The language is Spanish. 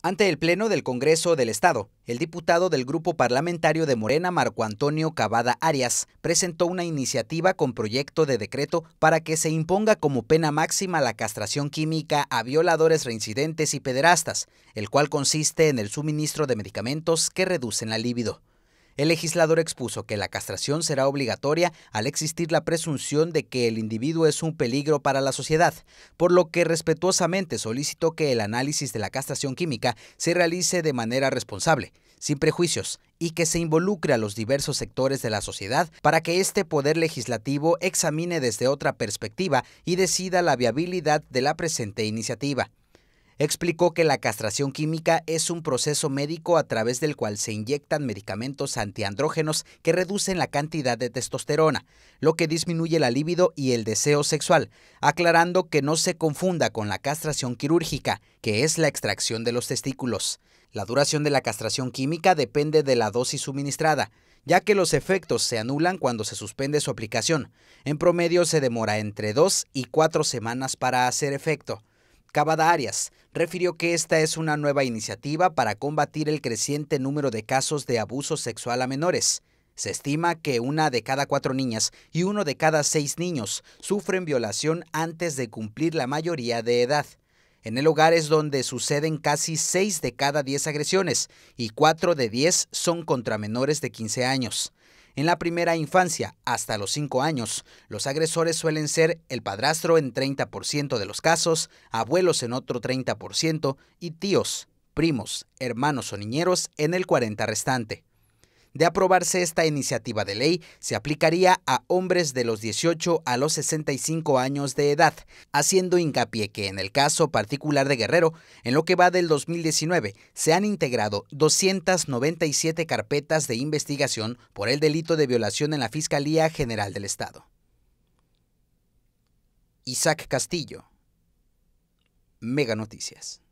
Ante el Pleno del Congreso del Estado, el diputado del Grupo Parlamentario de Morena, Marco Antonio Cavada Arias, presentó una iniciativa con proyecto de decreto para que se imponga como pena máxima la castración química a violadores reincidentes y pederastas, el cual consiste en el suministro de medicamentos que reducen la libido. El legislador expuso que la castración será obligatoria al existir la presunción de que el individuo es un peligro para la sociedad, por lo que respetuosamente solicitó que el análisis de la castración química se realice de manera responsable, sin prejuicios, y que se involucre a los diversos sectores de la sociedad para que este poder legislativo examine desde otra perspectiva y decida la viabilidad de la presente iniciativa explicó que la castración química es un proceso médico a través del cual se inyectan medicamentos antiandrógenos que reducen la cantidad de testosterona, lo que disminuye la libido y el deseo sexual, aclarando que no se confunda con la castración quirúrgica, que es la extracción de los testículos. La duración de la castración química depende de la dosis suministrada, ya que los efectos se anulan cuando se suspende su aplicación. En promedio se demora entre dos y cuatro semanas para hacer efecto. Cavada Arias refirió que esta es una nueva iniciativa para combatir el creciente número de casos de abuso sexual a menores. Se estima que una de cada cuatro niñas y uno de cada seis niños sufren violación antes de cumplir la mayoría de edad. En el hogar es donde suceden casi seis de cada diez agresiones y cuatro de diez son contra menores de 15 años. En la primera infancia, hasta los 5 años, los agresores suelen ser el padrastro en 30% de los casos, abuelos en otro 30% y tíos, primos, hermanos o niñeros en el 40% restante. De aprobarse esta iniciativa de ley, se aplicaría a hombres de los 18 a los 65 años de edad, haciendo hincapié que en el caso particular de Guerrero, en lo que va del 2019, se han integrado 297 carpetas de investigación por el delito de violación en la Fiscalía General del Estado. Isaac Castillo, Mega Noticias.